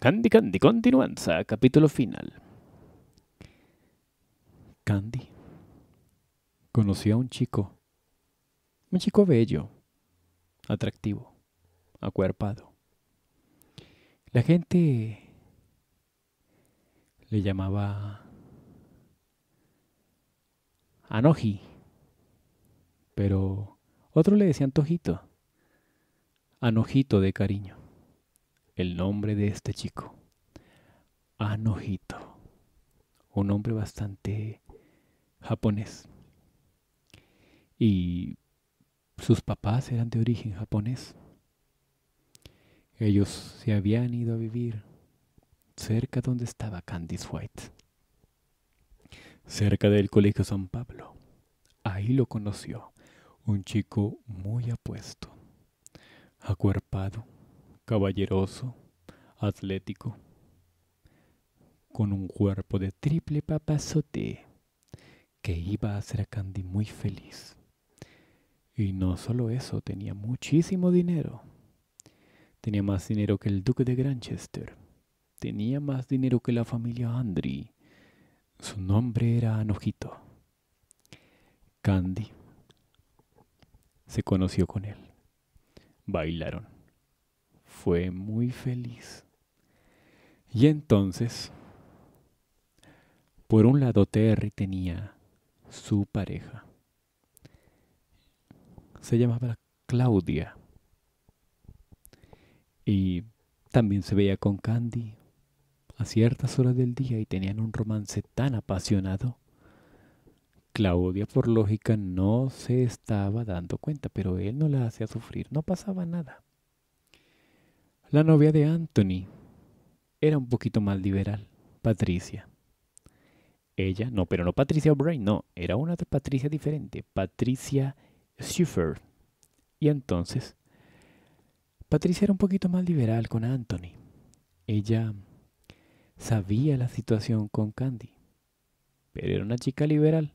Candy, Candy, continuanza, capítulo final. Candy conoció a un chico, un chico bello, atractivo, acuerpado. La gente le llamaba Anoji, pero otro le decía Tojito, Anojito de cariño el nombre de este chico. Anojito. Un hombre bastante japonés. Y sus papás eran de origen japonés. Ellos se habían ido a vivir cerca donde estaba Candice White, cerca del Colegio San Pablo. Ahí lo conoció, un chico muy apuesto, acuerpado, caballeroso, atlético, con un cuerpo de triple papazote que iba a hacer a Candy muy feliz. Y no solo eso, tenía muchísimo dinero. Tenía más dinero que el duque de Granchester. Tenía más dinero que la familia Andri. Su nombre era Anojito. Candy se conoció con él. Bailaron fue muy feliz. Y entonces, por un lado Terry tenía su pareja. Se llamaba Claudia. Y también se veía con Candy a ciertas horas del día y tenían un romance tan apasionado. Claudia, por lógica, no se estaba dando cuenta, pero él no la hacía sufrir, no pasaba nada. La novia de Anthony era un poquito más liberal, Patricia. Ella, no, pero no Patricia O'Brien, no, era una otra Patricia diferente, Patricia Schiffer. Y entonces, Patricia era un poquito más liberal con Anthony. Ella sabía la situación con Candy, pero era una chica liberal.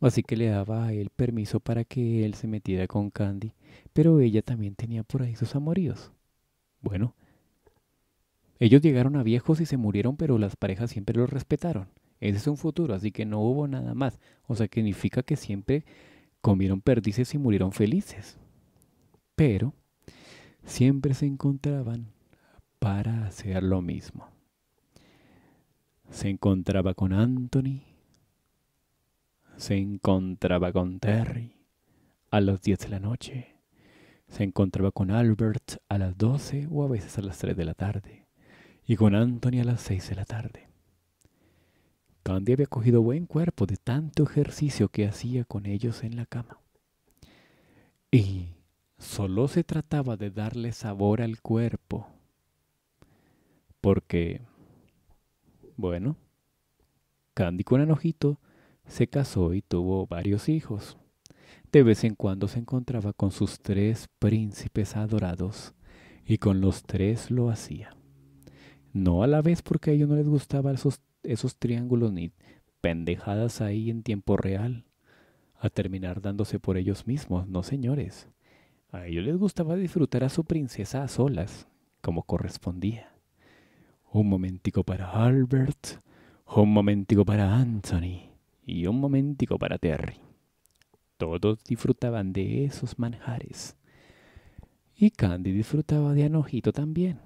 Así que le daba el permiso para que él se metiera con Candy, pero ella también tenía por ahí sus amoríos. Bueno, ellos llegaron a viejos y se murieron, pero las parejas siempre los respetaron. Ese es un futuro, así que no hubo nada más. O sea, significa que siempre comieron perdices y murieron felices. Pero siempre se encontraban para hacer lo mismo. Se encontraba con Anthony, se encontraba con Terry a las 10 de la noche se encontraba con Albert a las 12 o a veces a las 3 de la tarde y con Anthony a las 6 de la tarde. Candy había cogido buen cuerpo de tanto ejercicio que hacía con ellos en la cama. Y solo se trataba de darle sabor al cuerpo. Porque, bueno, Candy con Anojito se casó y tuvo varios hijos. De vez en cuando se encontraba con sus tres príncipes adorados y con los tres lo hacía. No a la vez porque a ellos no les gustaban esos, esos triángulos ni pendejadas ahí en tiempo real, a terminar dándose por ellos mismos, no señores. A ellos les gustaba disfrutar a su princesa a solas, como correspondía. Un momentico para Albert, un momentico para Anthony y un momentico para Terry. Todos disfrutaban de esos manjares. Y Candy disfrutaba de Anojito también.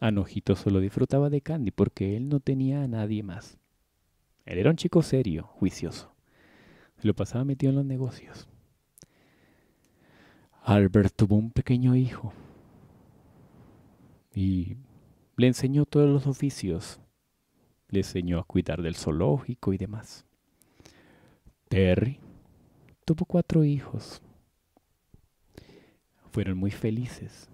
Anojito solo disfrutaba de Candy porque él no tenía a nadie más. Él era un chico serio, juicioso. Se lo pasaba metido en los negocios. Albert tuvo un pequeño hijo y le enseñó todos los oficios. Le enseñó a cuidar del zoológico y demás. Terry Tuvo cuatro hijos. Fueron muy felices.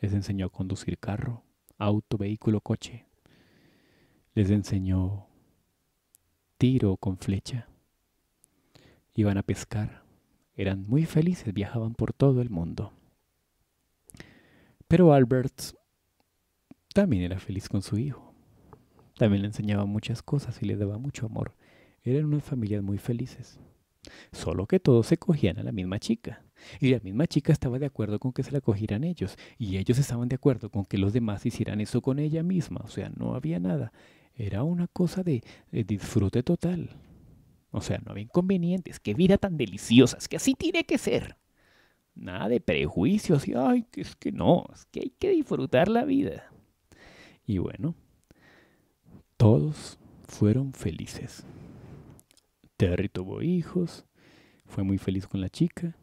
Les enseñó a conducir carro, auto, vehículo, coche. Les enseñó tiro con flecha. Iban a pescar. Eran muy felices, viajaban por todo el mundo. Pero Albert también era feliz con su hijo. También le enseñaba muchas cosas y le daba mucho amor. Eran unas familias muy felices. Solo que todos se cogían a la misma chica. Y la misma chica estaba de acuerdo con que se la cogieran ellos. Y ellos estaban de acuerdo con que los demás hicieran eso con ella misma. O sea, no había nada. Era una cosa de, disfrute total. O sea, no había inconvenientes. Qué vida tan deliciosa. Es que así tiene que ser. Nada de prejuicios y, ay, que es que no. Es que hay que disfrutar la vida. Y bueno, todos fueron felices. Terry tuvo hijos, fue muy feliz con la chica,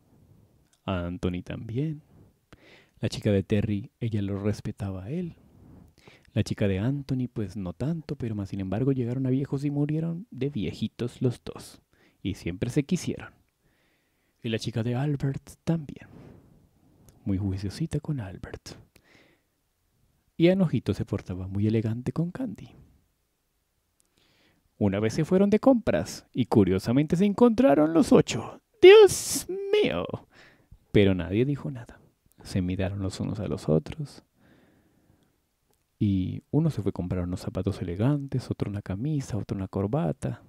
a Anthony también. La chica de Terry, ella lo respetaba a él. La chica de Anthony, pues no tanto, pero más sin embargo llegaron a viejos y murieron de viejitos los dos. Y siempre se quisieron. Y la chica de Albert también. Muy juiciosita con Albert. Y Anojito se portaba muy elegante con Candy. Una vez se fueron de compras y curiosamente se encontraron los ocho. ¡Dios mío! Pero nadie dijo nada. Se miraron los unos a los otros. Y uno se fue a comprar unos zapatos elegantes, otro una camisa, otro una corbata,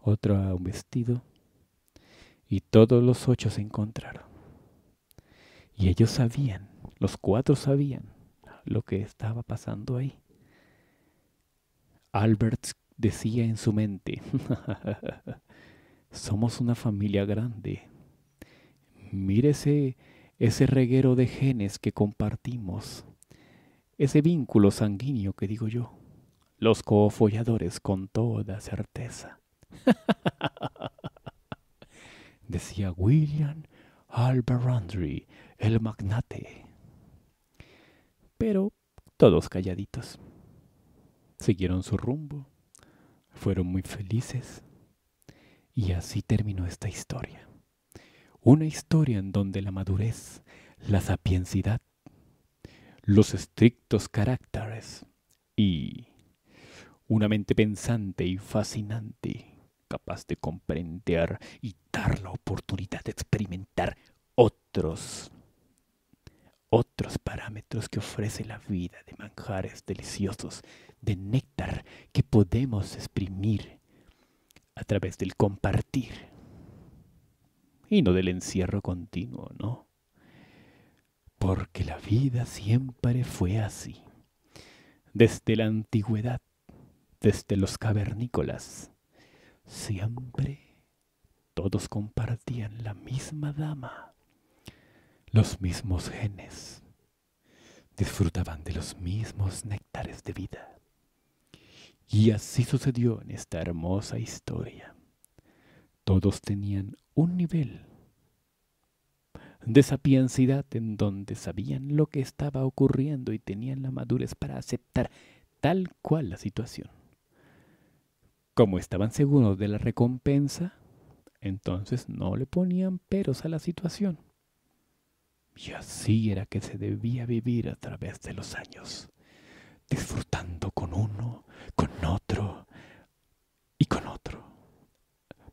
otro un vestido. Y todos los ocho se encontraron. Y ellos sabían, los cuatro sabían lo que estaba pasando ahí. Albert decía en su mente, somos una familia grande. Mírese ese reguero de genes que compartimos, ese vínculo sanguíneo que digo yo, los cofolladores con toda certeza. decía William Randry, el magnate. Pero todos calladitos. Siguieron su rumbo fueron muy felices. Y así terminó esta historia. Una historia en donde la madurez, la sapiencidad, los estrictos caracteres y una mente pensante y fascinante, capaz de comprender y dar la oportunidad de experimentar otros otros parámetros que ofrece la vida de manjares deliciosos, de néctar que podemos exprimir a través del compartir y no del encierro continuo, ¿no? Porque la vida siempre fue así, desde la antigüedad, desde los cavernícolas, siempre todos compartían la misma dama los mismos genes, disfrutaban de los mismos néctares de vida. Y así sucedió en esta hermosa historia. Todos tenían un nivel de sapiencidad en donde sabían lo que estaba ocurriendo y tenían la madurez para aceptar tal cual la situación. Como estaban seguros de la recompensa, entonces no le ponían peros a la situación. Y así era que se debía vivir a través de los años, disfrutando con uno, con otro y con otro,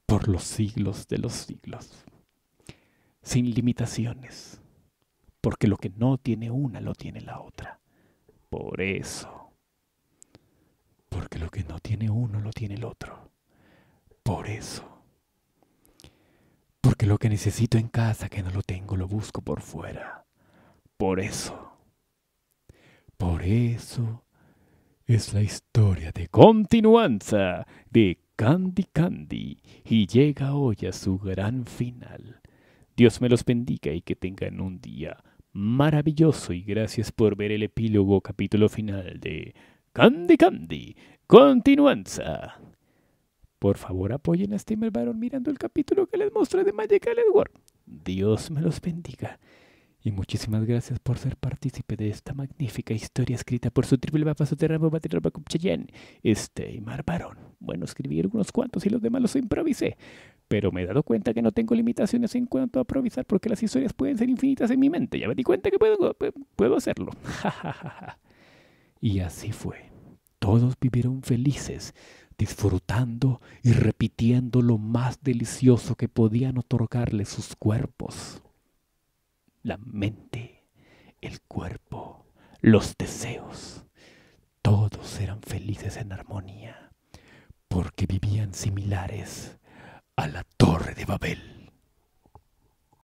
por los siglos de los siglos, sin limitaciones, porque lo que no tiene una lo tiene la otra. Por eso, porque lo que no tiene uno lo tiene el otro. Por eso que lo que necesito en casa, que no lo tengo, lo busco por fuera. Por eso. Por eso es la historia de continuanza de Candy Candy y llega hoy a su gran final. Dios me los bendiga y que tengan un día maravilloso y gracias por ver el epílogo capítulo final de Candy Candy, continuanza. Por favor, apoyen a Steamer Baron mirando el capítulo que les mostré de Magical Edward. Dios me los bendiga. Y muchísimas gracias por ser partícipe de esta magnífica historia escrita por su triple mapa soterrado este Steamer Baron. Bueno, escribí algunos cuantos y los demás los improvisé. Pero me he dado cuenta que no tengo limitaciones en cuanto a improvisar porque las historias pueden ser infinitas en mi mente. Ya me di cuenta que puedo, puedo hacerlo. y así fue. Todos vivieron felices disfrutando y repitiendo lo más delicioso que podían otorgarle sus cuerpos. La mente, el cuerpo, los deseos, todos eran felices en armonía, porque vivían similares a la torre de Babel.